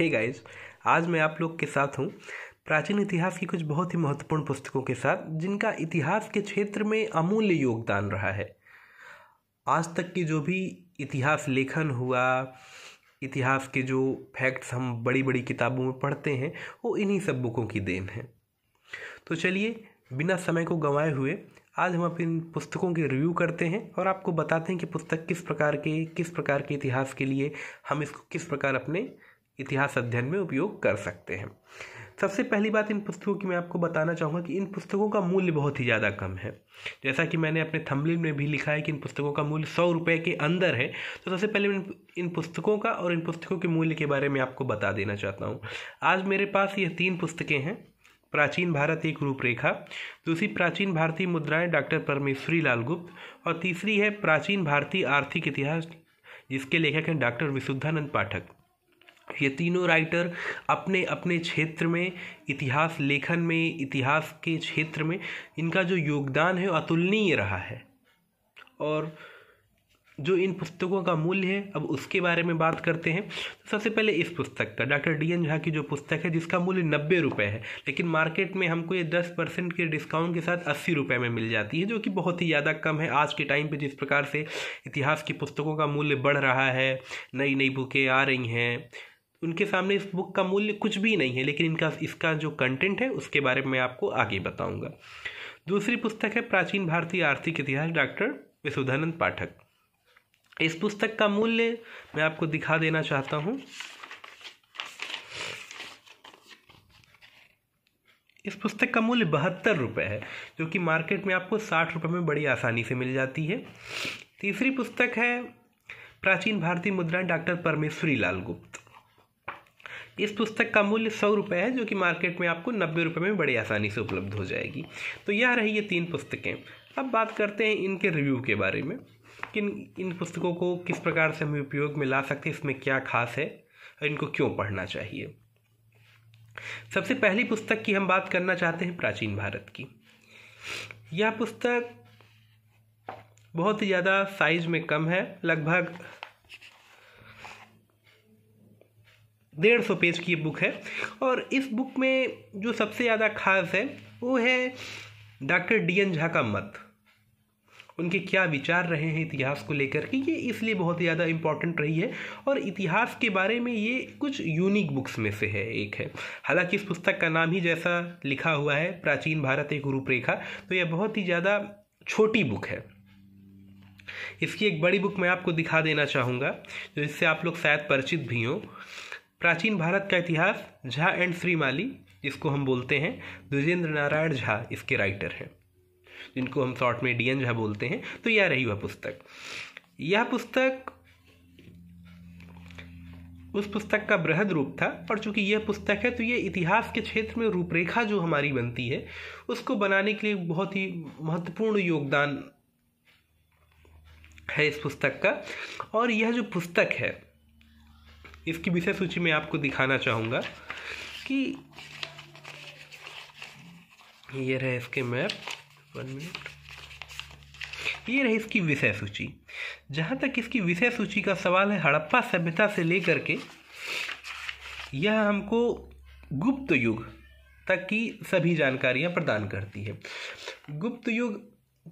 हे hey guys आज मैं आप लोग के साथ हूँ प्राचीन इतिहास की कुछ बहुत ही महत्वपूर्ण पुस्तकों के साथ जिनका इतिहास के क्षेत्र में अमूल्य योगदान रहा है आज तक की जो भी इतिहास लेखन हुआ इतिहास के जो फैक्ट्स हम बड़ी बड़ी किताबों में पढ़ते हैं वो इन्हीं सब बुकों की देन है तो चलिए बिना समय को गंवाए हुए आज हम अपनी पुस्तकों के रिव्यू करते हैं और आपको बताते हैं कि पुस्तक किस प्रकार के किस प्रकार के इतिहास के लिए हम इसको किस प्रकार अपने इतिहास अध्ययन में उपयोग कर सकते हैं सबसे पहली बात इन पुस्तकों की मैं आपको बताना चाहूँगा कि इन पुस्तकों का मूल्य बहुत ही ज़्यादा कम है जैसा कि मैंने अपने थम्बलिन में भी लिखा है कि इन पुस्तकों का मूल्य सौ रुपये के अंदर है तो सबसे पहले मैं इन पुस्तकों का और इन पुस्तकों के मूल्य के बारे में आपको बता देना चाहता हूँ आज मेरे पास ये तीन पुस्तकें हैं प्राचीन भारत एक रूपरेखा दूसरी प्राचीन भारतीय मुद्राएं डॉक्टर परमेश्वरी लाल गुप्त और तीसरी है प्राचीन भारतीय आर्थिक इतिहास जिसके लेखक हैं डॉक्टर विशुद्धानंद पाठक ये तीनों राइटर अपने अपने क्षेत्र में इतिहास लेखन में इतिहास के क्षेत्र में इनका जो योगदान है अतुलनीय रहा है और जो इन पुस्तकों का मूल्य है अब उसके बारे में बात करते हैं तो सबसे पहले इस पुस्तक का डॉक्टर डी एन झा की जो पुस्तक है जिसका मूल्य नब्बे रुपये है लेकिन मार्केट में हमको ये दस परसेंट के डिस्काउंट के साथ अस्सी रुपये में मिल जाती है जो कि बहुत ही ज़्यादा कम है आज के टाइम पे जिस प्रकार से इतिहास की पुस्तकों का मूल्य बढ़ रहा है नई नई बुकें आ रही हैं उनके सामने इस बुक का मूल्य कुछ भी नहीं है लेकिन इनका इसका जो कंटेंट है उसके बारे में आपको आगे बताऊंगा दूसरी पुस्तक है प्राचीन भारतीय आर्थिक इतिहास डॉक्टर विशुधानंद पाठक इस पुस्तक का मूल्य मैं आपको दिखा देना चाहता हूँ इस पुस्तक का मूल्य बहत्तर रुपये है जो कि मार्केट में आपको साठ रुपये में बड़ी आसानी से मिल जाती है तीसरी पुस्तक है प्राचीन भारतीय मुद्रा डॉक्टर परमेश्वरी लाल गुप्त इस पुस्तक का मूल्य सौ रुपये है जो कि मार्केट में आपको नब्बे रुपये में बड़ी आसानी से उपलब्ध हो जाएगी तो यह रही ये तीन पुस्तकें अब बात करते हैं इनके रिव्यू के बारे में किन इन पुस्तकों को किस प्रकार से हम उपयोग में ला सकते हैं इसमें क्या खास है और इनको क्यों पढ़ना चाहिए सबसे पहली पुस्तक की हम बात करना चाहते हैं प्राचीन भारत की यह पुस्तक बहुत ही ज़्यादा साइज में कम है लगभग डेढ़ सौ पेज की बुक है और इस बुक में जो सबसे ज़्यादा खास है वो है डॉक्टर डी एन झा का मत उनके क्या विचार रहे हैं इतिहास को लेकर कि ये इसलिए बहुत ही ज़्यादा इम्पॉर्टेंट रही है और इतिहास के बारे में ये कुछ यूनिक बुक्स में से है एक है हालांकि इस पुस्तक का नाम ही जैसा लिखा हुआ है प्राचीन भारत एक रूपरेखा तो यह बहुत ही ज़्यादा छोटी बुक है इसकी एक बड़ी बुक मैं आपको दिखा देना चाहूँगा जिससे आप लोग शायद परिचित भी हों प्राचीन भारत का इतिहास झा एंड श्री माली जिसको हम बोलते हैं द्विजेंद्र नारायण झा इसके राइटर हैं जिनको हम शॉर्ट में डीएन झा बोलते हैं तो यह रही वह पुस्तक यह पुस्तक उस पुस्तक का बृहद रूप था और चूंकि यह पुस्तक है तो ये इतिहास के क्षेत्र में रूपरेखा जो हमारी बनती है उसको बनाने के लिए बहुत ही महत्वपूर्ण योगदान है इस पुस्तक का और यह जो पुस्तक है इसकी विषय सूची में आपको दिखाना चाहूँगा कि ये रहे इसके मैप वन मिनट ये रही इसकी विषय सूची जहाँ तक इसकी विषय सूची का सवाल है हड़प्पा सभ्यता से लेकर के यह हमको गुप्त युग तक की सभी जानकारियाँ प्रदान करती है गुप्त युग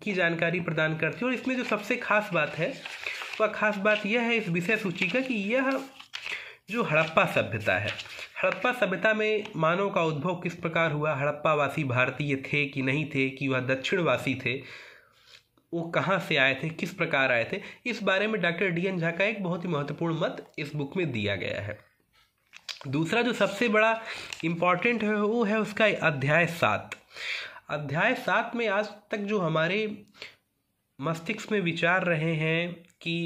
की जानकारी प्रदान करती है और इसमें जो सबसे खास बात है वह खास बात यह है इस विषय सूची का कि यह जो हड़प्पा सभ्यता है हड़प्पा सभ्यता में मानव का उद्भव किस प्रकार हुआ हड़प्पावासी भारतीय थे कि नहीं थे कि वह दक्षिणवासी थे वो कहाँ से आए थे किस प्रकार आए थे इस बारे में डॉक्टर डी एन झा का एक बहुत ही महत्वपूर्ण मत इस बुक में दिया गया है दूसरा जो सबसे बड़ा इम्पॉर्टेंट है वो है उसका अध्याय सात अध्याय सात में आज तक जो हमारे मस्तिष्क में विचार रहे हैं कि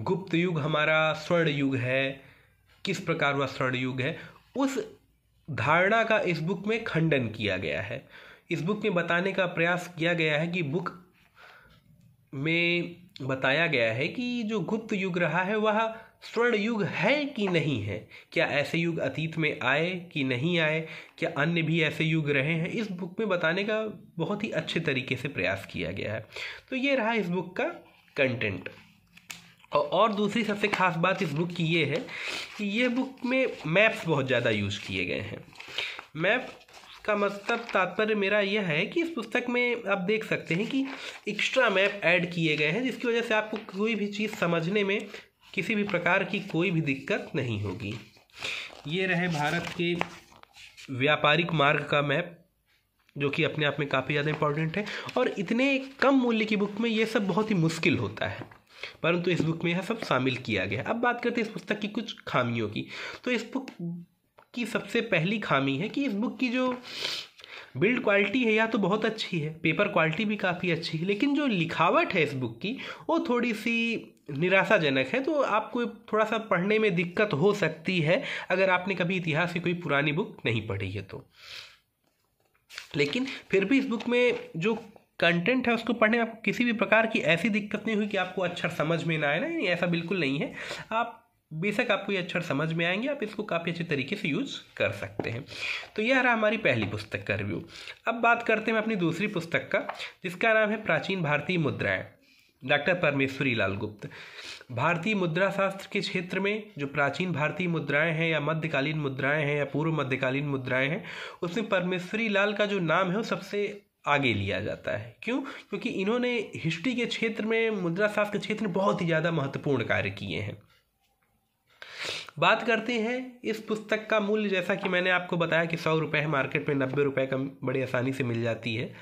गुप्त युग हमारा स्वर्ण युग है किस प्रकार हुआ स्वर्ण युग है उस धारणा का इस बुक में खंडन किया गया है इस बुक में बताने का प्रयास किया गया है कि बुक में बताया गया है कि जो गुप्त युग रहा है वह स्वर्ण युग है कि नहीं है क्या ऐसे युग अतीत में आए कि नहीं आए क्या अन्य भी ऐसे युग रहे हैं इस बुक में बताने का बहुत ही अच्छे तरीके से प्रयास किया गया है तो ये रहा इस बुक का कंटेंट और दूसरी सबसे ख़ास बात इस बुक की ये है कि ये बुक में मैप्स बहुत ज़्यादा यूज़ किए गए हैं मैप का मतलब तात्पर्य मेरा यह है कि इस पुस्तक में आप देख सकते हैं कि एक्स्ट्रा मैप ऐड किए गए हैं जिसकी वजह से आपको कोई भी चीज़ समझने में किसी भी प्रकार की कोई भी दिक्कत नहीं होगी ये रहे भारत के व्यापारिक मार्ग का मैप जो कि अपने आप में काफ़ी ज़्यादा इंपॉर्टेंट है और इतने कम मूल्य की बुक में ये सब बहुत ही मुश्किल होता है परंतु इस बुक में यह सब शामिल किया गया अब बात करते हैं इस पुस्तक की कुछ खामियों की तो इस बुक की सबसे पहली खामी है कि इस बुक की जो बिल्ड क्वालिटी है या तो बहुत अच्छी है पेपर क्वालिटी भी काफ़ी अच्छी है लेकिन जो लिखावट है इस बुक की वो थोड़ी सी निराशाजनक है तो आपको थोड़ा सा पढ़ने में दिक्कत हो सकती है अगर आपने कभी इतिहास की कोई पुरानी बुक नहीं पढ़ी है तो लेकिन फिर भी इस बुक में जो कंटेंट है उसको पढ़ने में आपको किसी भी प्रकार की ऐसी दिक्कत नहीं हुई कि आपको अक्षर समझ में ना आए ना ऐसा बिल्कुल नहीं है आप बेशक आपको ये अक्षर समझ में आएंगे आप इसको काफ़ी अच्छे तरीके से यूज कर सकते हैं तो यह रहा हमारी पहली पुस्तक का रिव्यू अब बात करते हैं अपनी दूसरी पुस्तक का जिसका नाम है प्राचीन भारतीय मुद्राएं डॉक्टर परमेश्वरी लाल गुप्त भारतीय मुद्रा शास्त्र के क्षेत्र में जो प्राचीन भारतीय मुद्राएं हैं या मध्यकालीन मुद्राएं हैं या पूर्व मध्यकालीन मुद्राएं हैं उसमें परमेश्वरी लाल का जो नाम है वो सबसे आगे लिया जाता है क्यों क्योंकि इन्होंने हिस्ट्री के क्षेत्र में मुद्रा शास्त्र के क्षेत्र में बहुत ही ज़्यादा महत्वपूर्ण कार्य किए हैं बात करते हैं इस पुस्तक का मूल्य जैसा कि मैंने आपको बताया कि सौ रुपये है मार्केट में नब्बे रुपये का बड़ी आसानी से मिल जाती है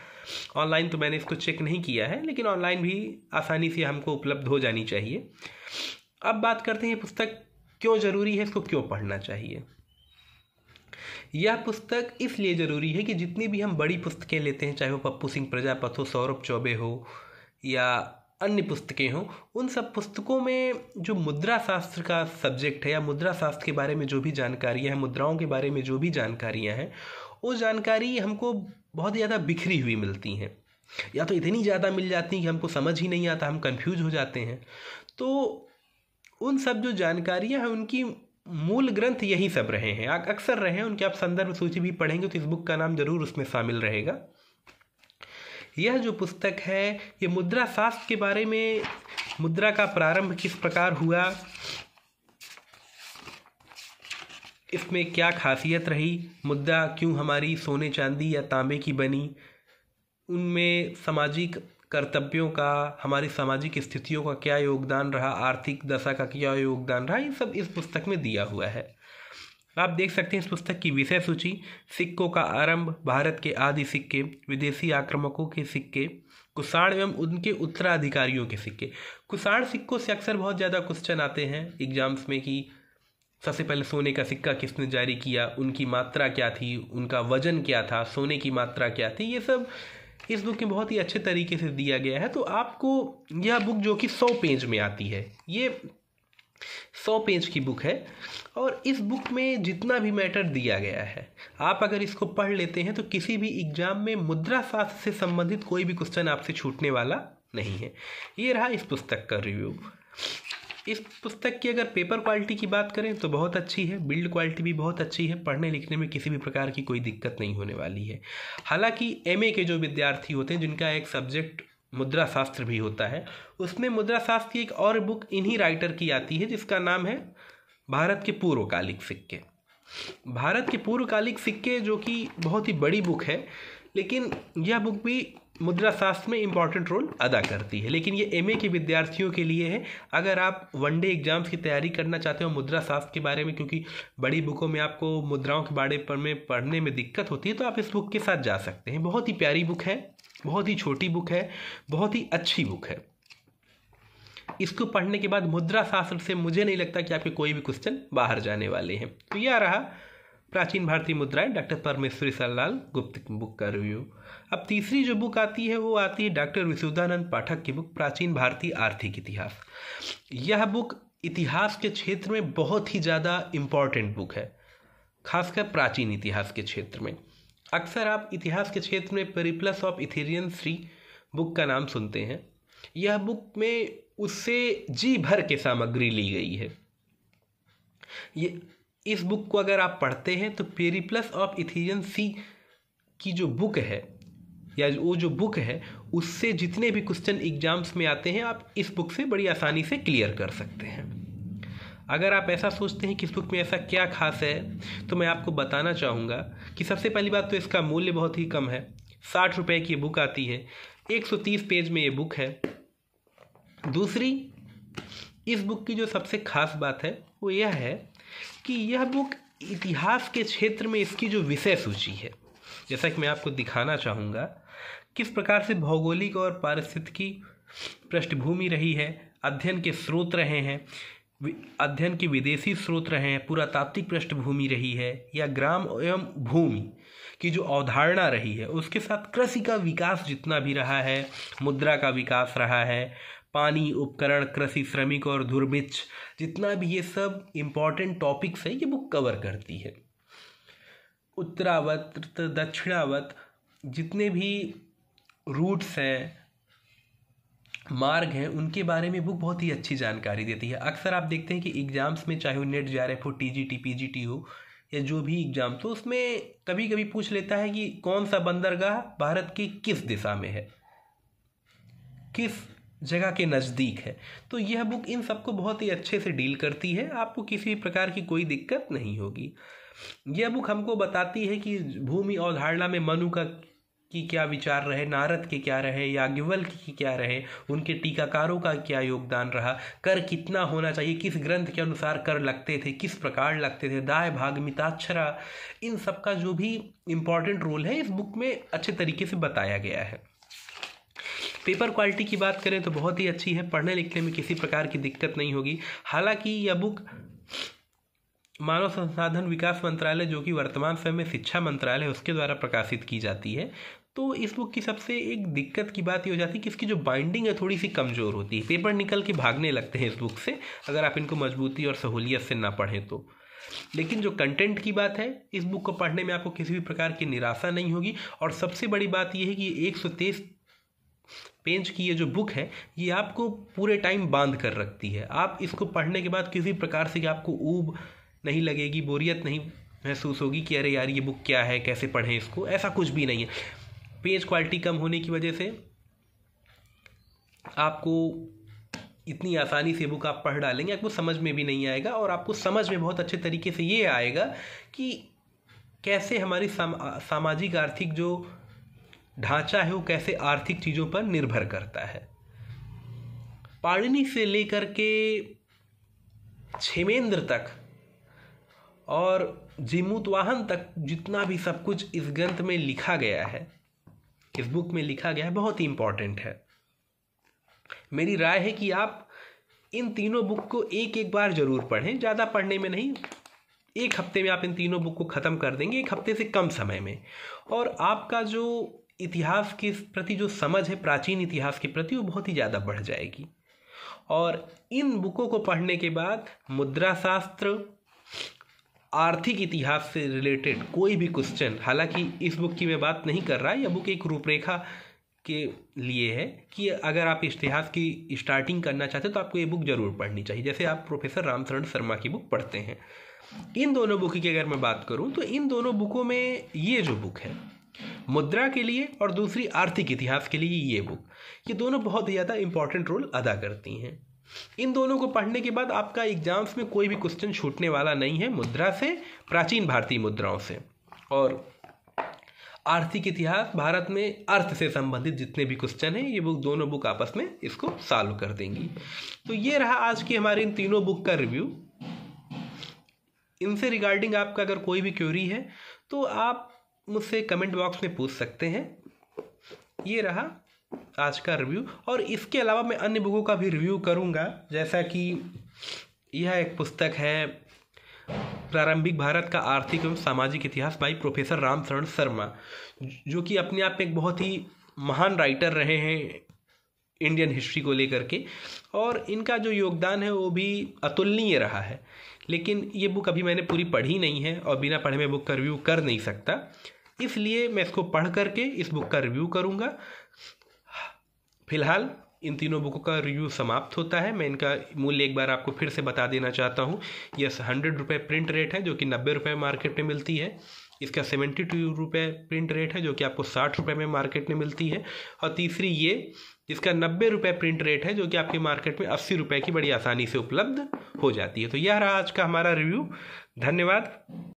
ऑनलाइन तो मैंने इसको चेक नहीं किया है लेकिन ऑनलाइन भी आसानी से हमको उपलब्ध हो जानी चाहिए अब बात करते हैं पुस्तक क्यों ज़रूरी है इसको क्यों पढ़ना चाहिए यह पुस्तक इसलिए ज़रूरी है कि जितनी भी हम बड़ी पुस्तकें लेते हैं चाहे वो पप्पू सिंह प्रजापत हो सौरभ चौबे हो या अन्य पुस्तकें हों उन सब पुस्तकों में जो मुद्रा शास्त्र का सब्जेक्ट है या मुद्रा शास्त्र के बारे में जो भी जानकारियाँ हैं मुद्राओं के बारे में जो भी जानकारियाँ हैं वो जानकारी हमको बहुत ज़्यादा बिखरी हुई मिलती हैं या तो इतनी ज़्यादा मिल जाती हैं कि हमको समझ ही नहीं आता हम कंफ्यूज हो जाते हैं तो उन सब जो जानकारियाँ हैं उनकी मूल ग्रंथ यही सब रहे हैं अक्सर रहे हैं उनके आप संदर्भ सूची भी पढ़ेंगे तो इस बुक का नाम जरूर उसमें शामिल रहेगा यह जो पुस्तक है ये मुद्रा शास्त्र के बारे में मुद्रा का प्रारंभ किस प्रकार हुआ इसमें क्या खासियत रही मुद्रा क्यों हमारी सोने चांदी या तांबे की बनी उनमें सामाजिक कर्तव्यों का हमारी सामाजिक स्थितियों का क्या योगदान रहा आर्थिक दशा का क्या योगदान रहा ये सब इस पुस्तक में दिया हुआ है आप देख सकते हैं इस पुस्तक की विषय सूची सिक्कों का आरंभ भारत के आदि सिक्के विदेशी आक्रमकों के सिक्के कुषाण एवं उनके उत्तराधिकारियों के सिक्के कुषाण सिक्कों से अक्सर बहुत ज़्यादा क्वेश्चन आते हैं एग्जाम्स में कि सबसे पहले सोने का सिक्का किसने जारी किया उनकी मात्रा क्या थी उनका वजन क्या था सोने की मात्रा क्या थी ये सब इस बुक में बहुत ही अच्छे तरीके से दिया गया है तो आपको यह बुक जो कि सौ पेज में आती है ये सौ पेज की बुक है और इस बुक में जितना भी मैटर दिया गया है आप अगर इसको पढ़ लेते हैं तो किसी भी एग्जाम में मुद्रा शास्त्र से संबंधित कोई भी क्वेश्चन आपसे छूटने वाला नहीं है ये रहा इस पुस्तक का रिव्यू इस पुस्तक की अगर पेपर क्वालिटी की बात करें तो बहुत अच्छी है बिल्ड क्वालिटी भी बहुत अच्छी है पढ़ने लिखने में किसी भी प्रकार की कोई दिक्कत नहीं होने वाली है हालांकि एम के जो विद्यार्थी होते हैं जिनका एक सब्जेक्ट मुद्रा शास्त्र भी होता है उसमें मुद्रा शास्त्र की एक और बुक इन्हीं राइटर की आती है जिसका नाम है भारत के पूर्वकालिक सिक्के भारत के पूर्वकालिक सिक्के जो कि बहुत ही बड़ी बुक है लेकिन यह बुक भी मुद्रा शास्त्र में इंपॉर्टेंट रोल अदा करती है लेकिन ये एम के विद्यार्थियों के लिए है अगर आप वनडे एग्जाम्स की तैयारी करना चाहते हो मुद्रा शास्त्र के बारे में क्योंकि बड़ी बुकों में आपको मुद्राओं के बारे पर में पढ़ने में दिक्कत होती है तो आप इस बुक के साथ जा सकते हैं बहुत ही प्यारी बुक है बहुत ही छोटी बुक है बहुत ही अच्छी बुक है इसको पढ़ने के बाद मुद्रा शास्त्र से मुझे नहीं लगता कि आपके कोई भी क्वेश्चन बाहर जाने वाले हैं तो यह रहा प्राचीन भारतीय मुद्राएं डॉक्टर परमेश्वरी सरलाल गुप्त बुक का रिव्यू अब तीसरी जो बुक आती है वो आती है डॉक्टर विशुद्धानंद पाठक की बुक प्राचीन भारतीय आर्थिक इतिहास यह बुक इतिहास के क्षेत्र में बहुत ही ज़्यादा इम्पॉर्टेंट बुक है खासकर प्राचीन इतिहास के क्षेत्र में अक्सर आप इतिहास के क्षेत्र में Periplus of Erythraean three book का नाम सुनते हैं यह बुक में उससे जी भर के सामग्री ली गई है ये इस बुक को अगर आप पढ़ते हैं तो पेरिप्लस ऑफ इथेरियन सी की जो बुक है या वो जो बुक है उससे जितने भी क्वेश्चन एग्जाम्स में आते हैं आप इस बुक से बड़ी आसानी से क्लियर कर सकते हैं अगर आप ऐसा सोचते हैं कि इस बुक में ऐसा क्या खास है तो मैं आपको बताना चाहूँगा कि सबसे पहली बात तो इसका मूल्य बहुत ही कम है साठ रुपये की बुक आती है एक सौ तीस पेज में ये बुक है दूसरी इस बुक की जो सबसे खास बात है वो यह है कि यह बुक इतिहास के क्षेत्र में इसकी जो विषय सूची है जैसा कि मैं आपको दिखाना चाहूँगा किस प्रकार से भौगोलिक और पारिस्थितिकी पृष्ठभूमि रही है अध्ययन के स्रोत रहे हैं अध्ययन के विदेशी स्रोत रहे हैं पुरातात्विक पृष्ठभूमि रही है या ग्राम एवं भूमि की जो अवधारणा रही है उसके साथ कृषि का विकास जितना भी रहा है मुद्रा का विकास रहा है पानी उपकरण कृषि श्रमिक और दुर्भिक्ष जितना भी ये सब इम्पॉर्टेंट टॉपिक्स है ये बुक कवर करती है उत्तरावत दक्षिणावत जितने भी रूट्स हैं मार्ग हैं उनके बारे में बुक बहुत ही अच्छी जानकारी देती है अक्सर आप देखते हैं कि एग्ज़ाम्स में चाहे वो नेट जे आर एफ हो T G T P G T हो या जो भी एग्ज़ाम तो उसमें कभी कभी पूछ लेता है कि कौन सा बंदरगाह भारत की किस दिशा में है किस जगह के नज़दीक है तो यह बुक इन सबको बहुत ही अच्छे से डील करती है आपको किसी भी प्रकार की कोई दिक्कत नहीं होगी यह बुक हमको बताती है कि भूमि अवधारणा में मनु का की क्या विचार रहे नारद के क्या रहे याज्ञवल की क्या रहे उनके टीकाकारों का क्या योगदान रहा कर कितना होना चाहिए किस ग्रंथ के अनुसार कर लगते थे किस प्रकार लगते थे दाय भाग मिताक्षरा इन सब का जो भी इम्पोर्टेंट रोल है इस बुक में अच्छे तरीके से बताया गया है पेपर क्वालिटी की बात करें तो बहुत ही अच्छी है पढ़ने लिखने में किसी प्रकार की दिक्कत नहीं होगी हालांकि यह बुक मानव संसाधन विकास मंत्रालय जो कि वर्तमान समय में शिक्षा मंत्रालय उसके द्वारा प्रकाशित की जाती है तो इस बुक की सबसे एक दिक्कत की बात ये हो जाती है कि इसकी जो बाइंडिंग है थोड़ी सी कमज़ोर होती है पेपर निकल के भागने लगते हैं इस बुक से अगर आप इनको मजबूती और सहूलियत से ना पढ़ें तो लेकिन जो कंटेंट की बात है इस बुक को पढ़ने में आपको किसी भी प्रकार की निराशा नहीं होगी और सबसे बड़ी बात यह है कि एक सौ तेईस पेज की ये जो बुक है ये आपको पूरे टाइम बांध कर रखती है आप इसको पढ़ने के बाद किसी प्रकार से आपको ऊब नहीं लगेगी बोरियत नहीं महसूस होगी कि अरे यार ये बुक क्या है कैसे पढ़ें इसको ऐसा कुछ भी नहीं है पेज क्वालिटी कम होने की वजह से आपको इतनी आसानी से बुक आप पढ़ डालेंगे आपको समझ में भी नहीं आएगा और आपको समझ में बहुत अच्छे तरीके से ये आएगा कि कैसे हमारी साम, सामाजिक आर्थिक जो ढांचा है वो कैसे आर्थिक चीज़ों पर निर्भर करता है पाणिनि से लेकर के छेमेंद्र तक और जीमूतवाहन तक जितना भी सब कुछ इस ग्रंथ में लिखा गया है इस बुक में लिखा गया है बहुत ही इम्पॉर्टेंट है मेरी राय है कि आप इन तीनों बुक को एक एक बार ज़रूर पढ़ें ज़्यादा पढ़ने में नहीं एक हफ्ते में आप इन तीनों बुक को ख़त्म कर देंगे एक हफ्ते से कम समय में और आपका जो इतिहास के प्रति जो समझ है प्राचीन इतिहास के प्रति वो बहुत ही ज़्यादा बढ़ जाएगी और इन बुकों को पढ़ने के बाद मुद्रा शास्त्र आर्थिक इतिहास से रिलेटेड कोई भी क्वेश्चन हालांकि इस बुक की मैं बात नहीं कर रहा यह बुक एक रूपरेखा के लिए है कि अगर आप इतिहास की स्टार्टिंग करना चाहते हो तो आपको ये बुक ज़रूर पढ़नी चाहिए जैसे आप प्रोफेसर रामचरण शर्मा की बुक पढ़ते हैं इन दोनों बुक की अगर मैं बात करूँ तो इन दोनों बुकों में ये जो बुक है मुद्रा के लिए और दूसरी आर्थिक इतिहास के लिए ये बुक ये दोनों बहुत ही ज़्यादा इंपॉर्टेंट रोल अदा करती हैं इन दोनों को पढ़ने के बाद आपका एग्जाम्स में कोई भी क्वेश्चन छूटने वाला नहीं है मुद्रा से प्राचीन भारतीय मुद्राओं से और आर्थिक इतिहास भारत में अर्थ से संबंधित जितने भी क्वेश्चन हैं ये बुक दोनों बुक आपस में इसको सॉल्व कर देंगी तो ये रहा आज की हमारी इन तीनों बुक का रिव्यू इनसे रिगार्डिंग आपका अगर कोई भी क्यूरी है तो आप मुझसे कमेंट बॉक्स में पूछ सकते हैं ये रहा आज का रिव्यू और इसके अलावा मैं अन्य बुकों का भी रिव्यू करूँगा जैसा कि यह एक पुस्तक है प्रारंभिक भारत का आर्थिक एवं सामाजिक इतिहास बाई प्रोफेसर रामचरण शर्मा जो कि अपने आप में एक बहुत ही महान राइटर रहे हैं इंडियन हिस्ट्री को लेकर के और इनका जो योगदान है वो भी अतुलनीय रहा है लेकिन ये बुक अभी मैंने पूरी पढ़ी नहीं है और बिना पढ़े मैं बुक का रिव्यू कर नहीं सकता इसलिए मैं इसको पढ़ करके इस बुक का रिव्यू करूँगा फिलहाल इन तीनों बुकों का रिव्यू समाप्त होता है मैं इनका मूल्य एक बार आपको फिर से बता देना चाहता हूँ यस हंड्रेड रुपये प्रिंट रेट है जो कि नब्बे रुपये मार्केट में मिलती है इसका सेवेंटी टू रुपये प्रिंट रेट है जो कि आपको साठ रुपये में मार्केट में मिलती है और तीसरी ये इसका नब्बे रुपये प्रिंट रेट है जो कि आपके मार्केट में अस्सी रुपये की बड़ी आसानी से उपलब्ध हो जाती है तो यह रहा आज का हमारा रिव्यू धन्यवाद